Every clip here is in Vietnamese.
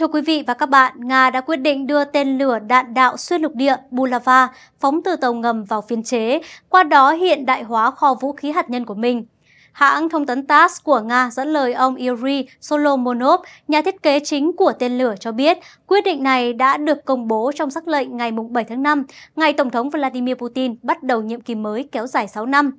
Thưa quý vị và các bạn, Nga đã quyết định đưa tên lửa đạn đạo xuyên lục địa Bulava phóng từ tàu ngầm vào phiên chế, qua đó hiện đại hóa kho vũ khí hạt nhân của mình. Hãng thông tấn TASS của Nga dẫn lời ông Yuri Solomonov, nhà thiết kế chính của tên lửa cho biết, quyết định này đã được công bố trong sắc lệnh ngày 7 tháng 5, ngày Tổng thống Vladimir Putin bắt đầu nhiệm kỳ mới kéo dài 6 năm.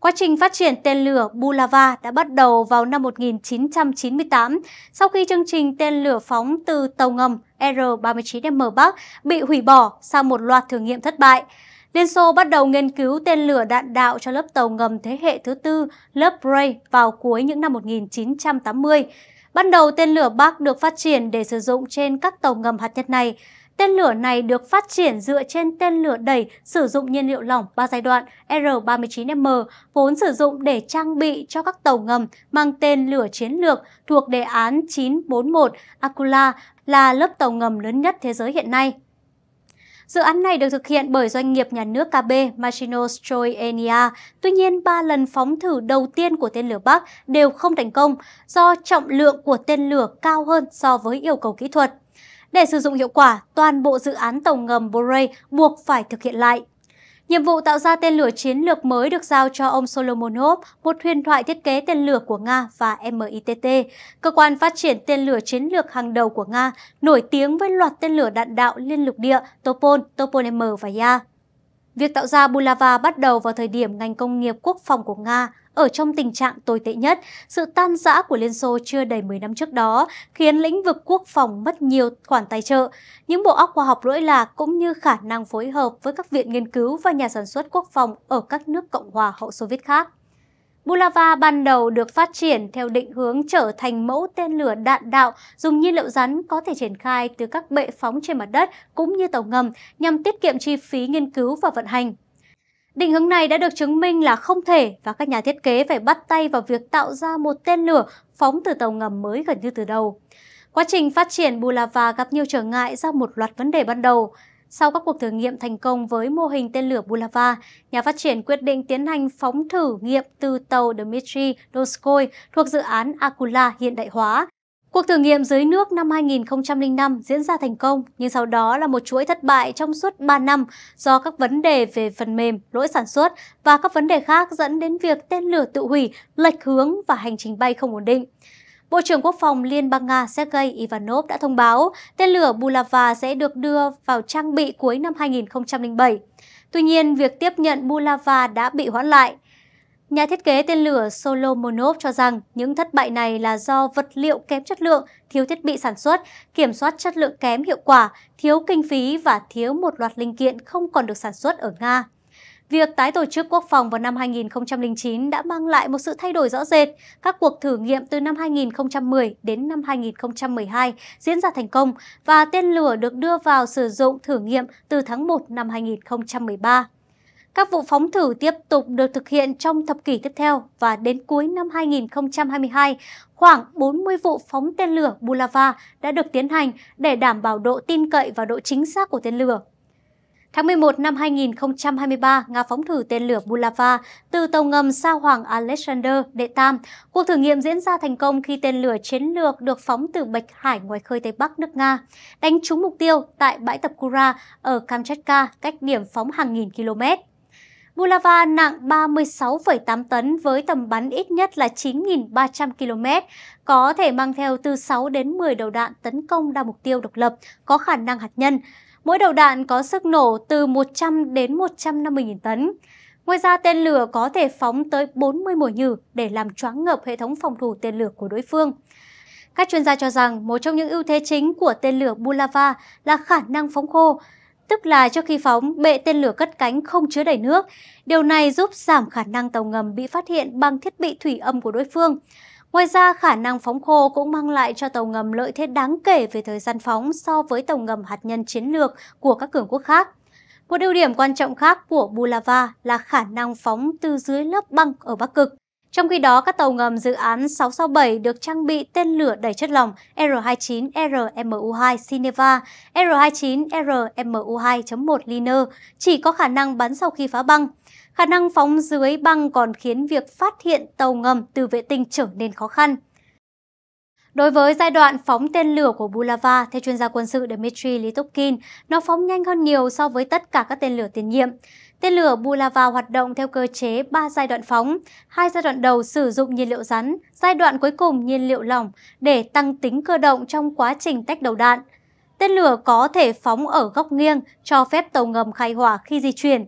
Quá trình phát triển tên lửa Bulava đã bắt đầu vào năm 1998 sau khi chương trình tên lửa phóng từ tàu ngầm R-39M Bắc bị hủy bỏ sau một loạt thử nghiệm thất bại. Liên Xô bắt đầu nghiên cứu tên lửa đạn đạo cho lớp tàu ngầm thế hệ thứ tư, lớp Bray, vào cuối những năm 1980. Ban đầu, tên lửa Bắc được phát triển để sử dụng trên các tàu ngầm hạt nhân này. Tên lửa này được phát triển dựa trên tên lửa đẩy sử dụng nhiên liệu lỏng 3 giai đoạn R-39M, vốn sử dụng để trang bị cho các tàu ngầm mang tên lửa chiến lược thuộc đề án 941 Akula là lớp tàu ngầm lớn nhất thế giới hiện nay. Dự án này được thực hiện bởi doanh nghiệp nhà nước KB Machino Stroyenia. Tuy nhiên, ba lần phóng thử đầu tiên của tên lửa Bắc đều không thành công do trọng lượng của tên lửa cao hơn so với yêu cầu kỹ thuật. Để sử dụng hiệu quả, toàn bộ dự án tàu ngầm Borei buộc phải thực hiện lại. Nhiệm vụ tạo ra tên lửa chiến lược mới được giao cho ông Solomonov, một thuyền thoại thiết kế tên lửa của Nga và MITT, cơ quan phát triển tên lửa chiến lược hàng đầu của Nga, nổi tiếng với loạt tên lửa đạn đạo liên lục địa Topol, Topol M và Ya. Việc tạo ra Bulava bắt đầu vào thời điểm ngành công nghiệp quốc phòng của Nga ở trong tình trạng tồi tệ nhất, sự tan rã của Liên Xô chưa đầy 10 năm trước đó khiến lĩnh vực quốc phòng mất nhiều khoản tài trợ. Những bộ óc khoa học lỗi lạc cũng như khả năng phối hợp với các viện nghiên cứu và nhà sản xuất quốc phòng ở các nước Cộng hòa hậu Xô Viết khác. Bulava ban đầu được phát triển theo định hướng trở thành mẫu tên lửa đạn đạo dùng nhiên liệu rắn có thể triển khai từ các bệ phóng trên mặt đất cũng như tàu ngầm nhằm tiết kiệm chi phí nghiên cứu và vận hành. Định hướng này đã được chứng minh là không thể và các nhà thiết kế phải bắt tay vào việc tạo ra một tên lửa phóng từ tàu ngầm mới gần như từ đầu. Quá trình phát triển Bulava gặp nhiều trở ngại do một loạt vấn đề ban đầu. Sau các cuộc thử nghiệm thành công với mô hình tên lửa Bulava, nhà phát triển quyết định tiến hành phóng thử nghiệm từ tàu Dmitry Donskoy thuộc dự án Akula hiện đại hóa Cuộc thử nghiệm dưới nước năm 2005 diễn ra thành công, nhưng sau đó là một chuỗi thất bại trong suốt 3 năm do các vấn đề về phần mềm, lỗi sản xuất và các vấn đề khác dẫn đến việc tên lửa tự hủy, lệch hướng và hành trình bay không ổn định. Bộ trưởng Quốc phòng Liên bang Nga Sergei Ivanov đã thông báo tên lửa Bulava sẽ được đưa vào trang bị cuối năm 2007. Tuy nhiên, việc tiếp nhận Bulava đã bị hoãn lại. Nhà thiết kế tên lửa Solomonov cho rằng những thất bại này là do vật liệu kém chất lượng, thiếu thiết bị sản xuất, kiểm soát chất lượng kém hiệu quả, thiếu kinh phí và thiếu một loạt linh kiện không còn được sản xuất ở Nga. Việc tái tổ chức quốc phòng vào năm 2009 đã mang lại một sự thay đổi rõ rệt. Các cuộc thử nghiệm từ năm 2010 đến năm 2012 diễn ra thành công và tên lửa được đưa vào sử dụng thử nghiệm từ tháng 1 năm 2013. Các vụ phóng thử tiếp tục được thực hiện trong thập kỷ tiếp theo và đến cuối năm 2022, khoảng 40 vụ phóng tên lửa Bulava đã được tiến hành để đảm bảo độ tin cậy và độ chính xác của tên lửa. Tháng 11 năm 2023, Nga phóng thử tên lửa Bulava từ tàu ngầm Sa Hoàng Alexander Đệ Tam. Cuộc thử nghiệm diễn ra thành công khi tên lửa chiến lược được phóng từ Bạch Hải ngoài khơi Tây Bắc nước Nga, đánh trúng mục tiêu tại bãi tập Kura ở Kamchatka cách điểm phóng hàng nghìn km. Bulava nặng 36,8 tấn với tầm bắn ít nhất là 9.300 km, có thể mang theo từ 6 đến 10 đầu đạn tấn công đa mục tiêu độc lập, có khả năng hạt nhân. Mỗi đầu đạn có sức nổ từ 100 đến 150.000 tấn. Ngoài ra, tên lửa có thể phóng tới 40 mồi nhử để làm choáng ngợp hệ thống phòng thủ tên lửa của đối phương. Các chuyên gia cho rằng một trong những ưu thế chính của tên lửa Bulava là khả năng phóng khô tức là trước khi phóng, bệ tên lửa cất cánh không chứa đầy nước. Điều này giúp giảm khả năng tàu ngầm bị phát hiện bằng thiết bị thủy âm của đối phương. Ngoài ra, khả năng phóng khô cũng mang lại cho tàu ngầm lợi thế đáng kể về thời gian phóng so với tàu ngầm hạt nhân chiến lược của các cường quốc khác. Một ưu điểm quan trọng khác của Bulava là khả năng phóng từ dưới lớp băng ở Bắc Cực. Trong khi đó, các tàu ngầm dự án 667 được trang bị tên lửa đẩy chất lỏng R-29 RMU-2 Sineva, R-29 RMU-2.1 Liner chỉ có khả năng bắn sau khi phá băng. Khả năng phóng dưới băng còn khiến việc phát hiện tàu ngầm từ vệ tinh trở nên khó khăn. Đối với giai đoạn phóng tên lửa của Bulava, theo chuyên gia quân sự Dmitry Litovkin, nó phóng nhanh hơn nhiều so với tất cả các tên lửa tiền nhiệm. Tên lửa Bulava hoạt động theo cơ chế 3 giai đoạn phóng, hai giai đoạn đầu sử dụng nhiên liệu rắn, giai đoạn cuối cùng nhiên liệu lỏng để tăng tính cơ động trong quá trình tách đầu đạn. Tên lửa có thể phóng ở góc nghiêng, cho phép tàu ngầm khai hỏa khi di chuyển.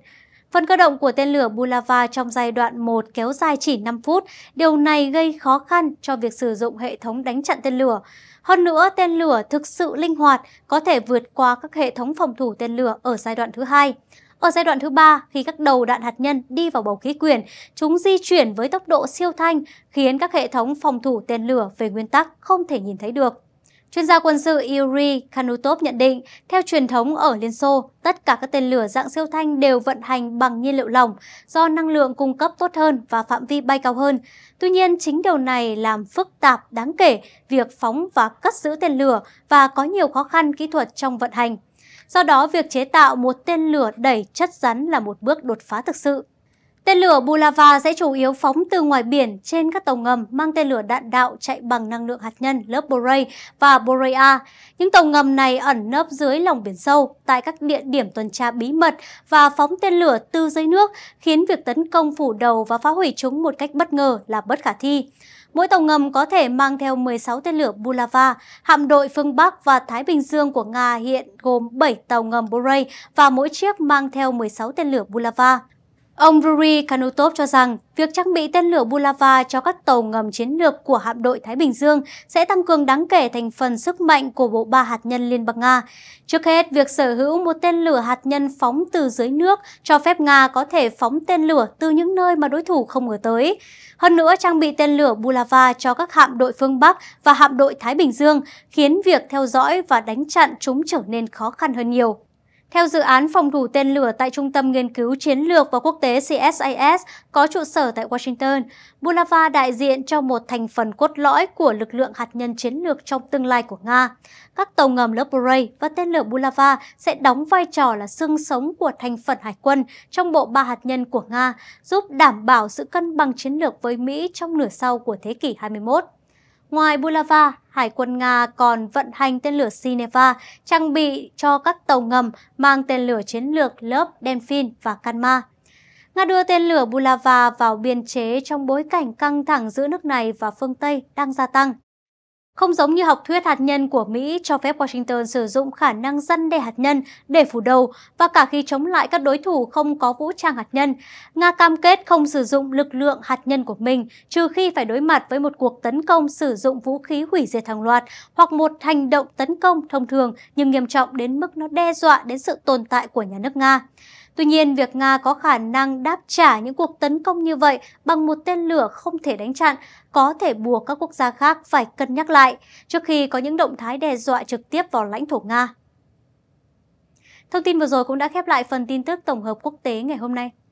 Phần cơ động của tên lửa Bulava trong giai đoạn 1 kéo dài chỉ 5 phút, điều này gây khó khăn cho việc sử dụng hệ thống đánh chặn tên lửa. Hơn nữa, tên lửa thực sự linh hoạt, có thể vượt qua các hệ thống phòng thủ tên lửa ở giai đoạn thứ hai. Ở giai đoạn thứ ba, khi các đầu đạn hạt nhân đi vào bầu khí quyển, chúng di chuyển với tốc độ siêu thanh, khiến các hệ thống phòng thủ tên lửa về nguyên tắc không thể nhìn thấy được. Chuyên gia quân sự Yuri Kanutov nhận định, theo truyền thống ở Liên Xô, tất cả các tên lửa dạng siêu thanh đều vận hành bằng nhiên liệu lỏng do năng lượng cung cấp tốt hơn và phạm vi bay cao hơn. Tuy nhiên, chính điều này làm phức tạp đáng kể việc phóng và cất giữ tên lửa và có nhiều khó khăn kỹ thuật trong vận hành. Do đó, việc chế tạo một tên lửa đẩy chất rắn là một bước đột phá thực sự. Tên lửa Bulava sẽ chủ yếu phóng từ ngoài biển trên các tàu ngầm mang tên lửa đạn đạo chạy bằng năng lượng hạt nhân lớp Borei và Borea. Những tàu ngầm này ẩn nấp dưới lòng biển sâu tại các địa điểm tuần tra bí mật và phóng tên lửa từ dưới nước khiến việc tấn công phủ đầu và phá hủy chúng một cách bất ngờ là bất khả thi. Mỗi tàu ngầm có thể mang theo 16 tên lửa Bulava. Hạm đội phương Bắc và Thái Bình Dương của Nga hiện gồm 7 tàu ngầm Borei và mỗi chiếc mang theo 16 tên lửa Bulava. Ông Yuri Kanutov cho rằng việc trang bị tên lửa Bulava cho các tàu ngầm chiến lược của hạm đội Thái Bình Dương sẽ tăng cường đáng kể thành phần sức mạnh của bộ ba hạt nhân Liên bang Nga. Trước hết, việc sở hữu một tên lửa hạt nhân phóng từ dưới nước cho phép Nga có thể phóng tên lửa từ những nơi mà đối thủ không ngờ tới. Hơn nữa, trang bị tên lửa Bulava cho các hạm đội phương Bắc và hạm đội Thái Bình Dương khiến việc theo dõi và đánh chặn chúng trở nên khó khăn hơn nhiều. Theo dự án phòng thủ tên lửa tại Trung tâm Nghiên cứu Chiến lược và Quốc tế CSIS có trụ sở tại Washington, Bulava đại diện cho một thành phần cốt lõi của lực lượng hạt nhân chiến lược trong tương lai của Nga. Các tàu ngầm lớp Bure và tên lửa Bulava sẽ đóng vai trò là xương sống của thành phần hải quân trong bộ ba hạt nhân của Nga, giúp đảm bảo sự cân bằng chiến lược với Mỹ trong nửa sau của thế kỷ 21. Ngoài Bulava, Hải quân Nga còn vận hành tên lửa Sineva, trang bị cho các tàu ngầm mang tên lửa chiến lược lớp Delfin và Kanma. Nga đưa tên lửa Bulava vào biên chế trong bối cảnh căng thẳng giữa nước này và phương Tây đang gia tăng. Không giống như học thuyết hạt nhân của Mỹ cho phép Washington sử dụng khả năng dân đe hạt nhân để phủ đầu và cả khi chống lại các đối thủ không có vũ trang hạt nhân, Nga cam kết không sử dụng lực lượng hạt nhân của mình trừ khi phải đối mặt với một cuộc tấn công sử dụng vũ khí hủy diệt hàng loạt hoặc một hành động tấn công thông thường nhưng nghiêm trọng đến mức nó đe dọa đến sự tồn tại của nhà nước Nga. Tuy nhiên, việc Nga có khả năng đáp trả những cuộc tấn công như vậy bằng một tên lửa không thể đánh chặn có thể buộc các quốc gia khác phải cân nhắc lại trước khi có những động thái đe dọa trực tiếp vào lãnh thổ Nga. Thông tin vừa rồi cũng đã khép lại phần tin tức tổng hợp quốc tế ngày hôm nay.